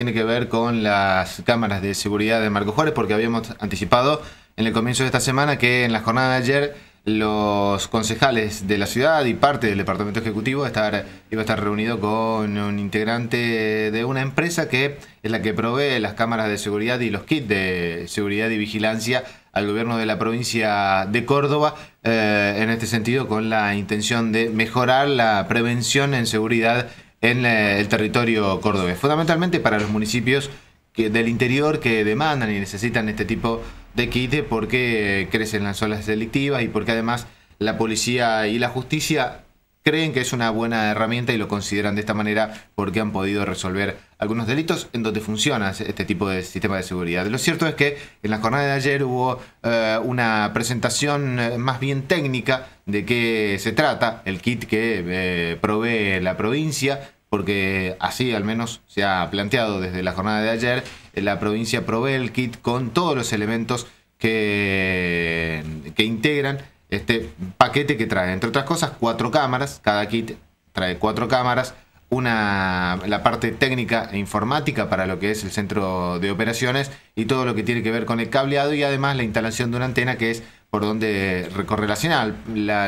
tiene que ver con las cámaras de seguridad de Marco Juárez, porque habíamos anticipado en el comienzo de esta semana que en la jornada de ayer los concejales de la ciudad y parte del departamento ejecutivo estar, iba a estar reunido con un integrante de una empresa que es la que provee las cámaras de seguridad y los kits de seguridad y vigilancia al gobierno de la provincia de Córdoba, eh, en este sentido con la intención de mejorar la prevención en seguridad en el territorio cordobés, fundamentalmente para los municipios del interior que demandan y necesitan este tipo de kit porque crecen las olas delictivas y porque además la policía y la justicia creen que es una buena herramienta y lo consideran de esta manera porque han podido resolver algunos delitos en donde funciona este tipo de sistema de seguridad. Lo cierto es que en la jornada de ayer hubo eh, una presentación eh, más bien técnica de qué se trata el kit que eh, provee la provincia porque así al menos se ha planteado desde la jornada de ayer, eh, la provincia provee el kit con todos los elementos que, que integran este paquete que trae, entre otras cosas, cuatro cámaras, cada kit trae cuatro cámaras, una, la parte técnica e informática para lo que es el centro de operaciones y todo lo que tiene que ver con el cableado y además la instalación de una antena que es por dónde recorre la,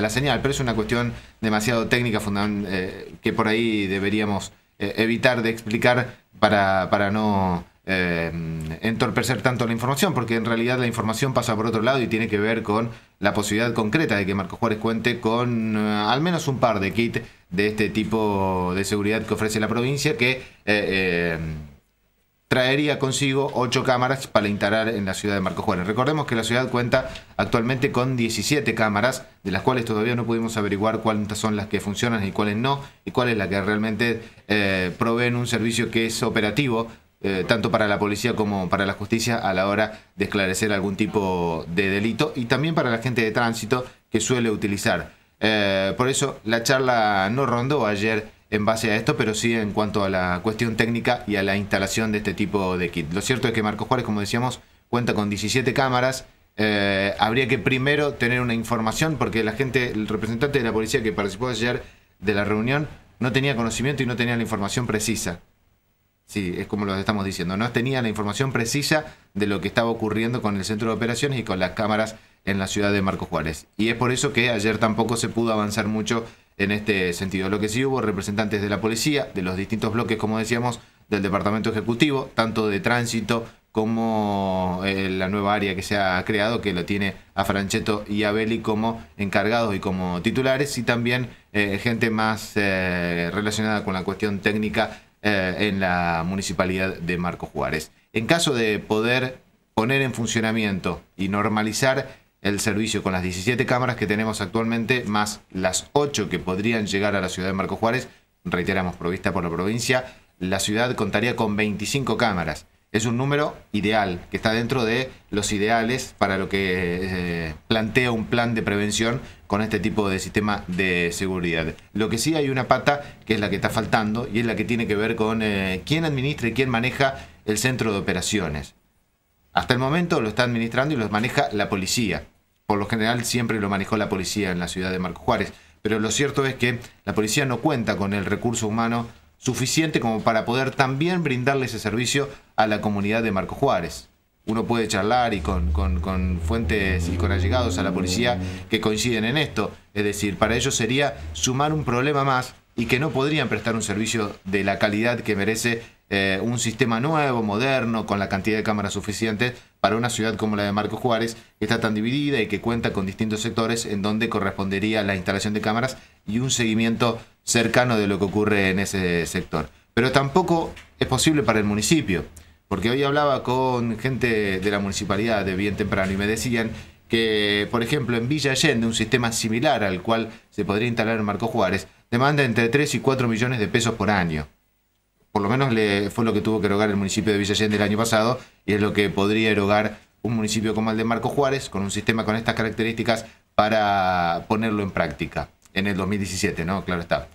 la, señal, pero es una cuestión demasiado técnica eh, que por ahí deberíamos eh, evitar de explicar para, para no eh, entorpecer tanto la información, porque en realidad la información pasa por otro lado y tiene que ver con la posibilidad concreta de que Marco Juárez cuente con al menos un par de kits de este tipo de seguridad que ofrece la provincia que traería consigo ocho cámaras para instalar en la ciudad de Marco Juárez. Recordemos que la ciudad cuenta actualmente con 17 cámaras, de las cuales todavía no pudimos averiguar cuántas son las que funcionan y cuáles no, y cuál es la que realmente eh, proveen un servicio que es operativo. Eh, tanto para la policía como para la justicia a la hora de esclarecer algún tipo de delito y también para la gente de tránsito que suele utilizar. Eh, por eso la charla no rondó ayer en base a esto, pero sí en cuanto a la cuestión técnica y a la instalación de este tipo de kit. Lo cierto es que Marcos Juárez, como decíamos, cuenta con 17 cámaras. Eh, habría que primero tener una información porque la gente, el representante de la policía que participó ayer de la reunión no tenía conocimiento y no tenía la información precisa. Sí, es como lo estamos diciendo, no tenía la información precisa de lo que estaba ocurriendo con el centro de operaciones y con las cámaras en la ciudad de Marcos Juárez. Y es por eso que ayer tampoco se pudo avanzar mucho en este sentido. Lo que sí hubo representantes de la policía, de los distintos bloques, como decíamos, del Departamento Ejecutivo, tanto de tránsito como eh, la nueva área que se ha creado, que lo tiene a Franchetto y a Belli como encargados y como titulares, y también eh, gente más eh, relacionada con la cuestión técnica en la municipalidad de Marco Juárez. En caso de poder poner en funcionamiento y normalizar el servicio con las 17 cámaras que tenemos actualmente, más las 8 que podrían llegar a la ciudad de Marco Juárez, reiteramos, provista por la provincia, la ciudad contaría con 25 cámaras. Es un número ideal, que está dentro de los ideales para lo que eh, plantea un plan de prevención con este tipo de sistema de seguridad. Lo que sí hay una pata que es la que está faltando y es la que tiene que ver con eh, quién administra y quién maneja el centro de operaciones. Hasta el momento lo está administrando y lo maneja la policía por lo general siempre lo manejó la policía en la ciudad de Marco Juárez. Pero lo cierto es que la policía no cuenta con el recurso humano suficiente como para poder también brindarle ese servicio a la comunidad de Marco Juárez. Uno puede charlar y con, con, fuentes y con allegados a la policía que coinciden en esto. Es decir, para ellos sería sumar un problema más y que no podrían prestar un servicio de la calidad que merece eh, un sistema nuevo, moderno, con la cantidad de cámaras suficiente para una ciudad como la de Marcos Juárez, que está tan dividida y que cuenta con distintos sectores en donde correspondería la instalación de cámaras y un seguimiento cercano de lo que ocurre en ese sector. Pero tampoco es posible para el municipio, porque hoy hablaba con gente de la municipalidad de bien temprano y me decían que, por ejemplo, en Villa Allende, un sistema similar al cual se podría instalar en Marcos Juárez, demanda entre 3 y 4 millones de pesos por año por lo menos le, fue lo que tuvo que erogar el municipio de Villa del el año pasado y es lo que podría erogar un municipio como el de Marco Juárez con un sistema con estas características para ponerlo en práctica en el 2017, ¿no? Claro está.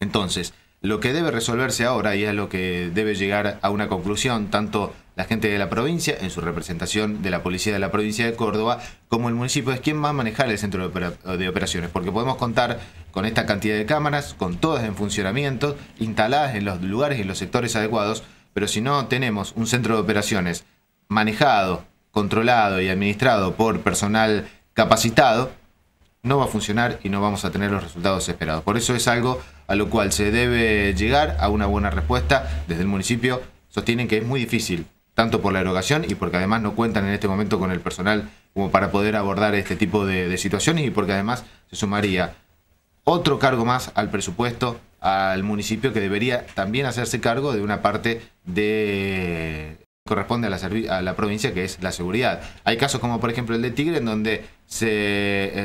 Entonces, lo que debe resolverse ahora y es lo que debe llegar a una conclusión tanto la gente de la provincia, en su representación de la policía de la provincia de Córdoba, como el municipio es quien va a manejar el centro de operaciones, porque podemos contar con esta cantidad de cámaras, con todas en funcionamiento, instaladas en los lugares y los sectores adecuados, pero si no tenemos un centro de operaciones manejado, controlado y administrado por personal capacitado, no va a funcionar y no vamos a tener los resultados esperados. Por eso es algo a lo cual se debe llegar a una buena respuesta desde el municipio. Sostienen que es muy difícil tanto por la erogación y porque además no cuentan en este momento con el personal como para poder abordar este tipo de, situaciones y porque además se sumaría otro cargo más al presupuesto al municipio que debería también hacerse cargo de una parte de corresponde a la, a la provincia que es la seguridad. Hay casos como por ejemplo el de Tigre en donde se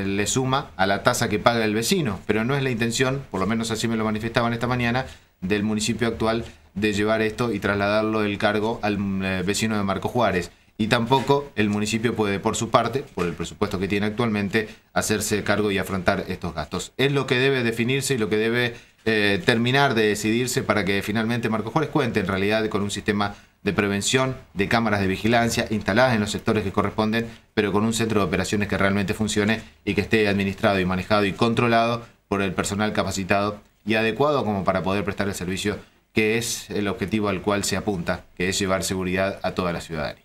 eh, le suma a la tasa que paga el vecino, pero no es la intención, por lo menos así me lo manifestaban esta mañana, del municipio actual de llevar esto y trasladarlo del cargo al eh, vecino de Marco Juárez. Y tampoco el municipio puede, por su parte, por el presupuesto que tiene actualmente, hacerse cargo y afrontar estos gastos. Es lo que debe definirse y lo que debe eh, terminar de decidirse para que finalmente Marco Juárez cuente en realidad con un sistema de prevención, de cámaras de vigilancia instaladas en los sectores que corresponden, pero con un centro de operaciones que realmente funcione y que esté administrado y manejado y controlado por el personal capacitado y adecuado como para poder prestar el servicio que es el objetivo al cual se apunta, que es llevar seguridad a toda la ciudadanía.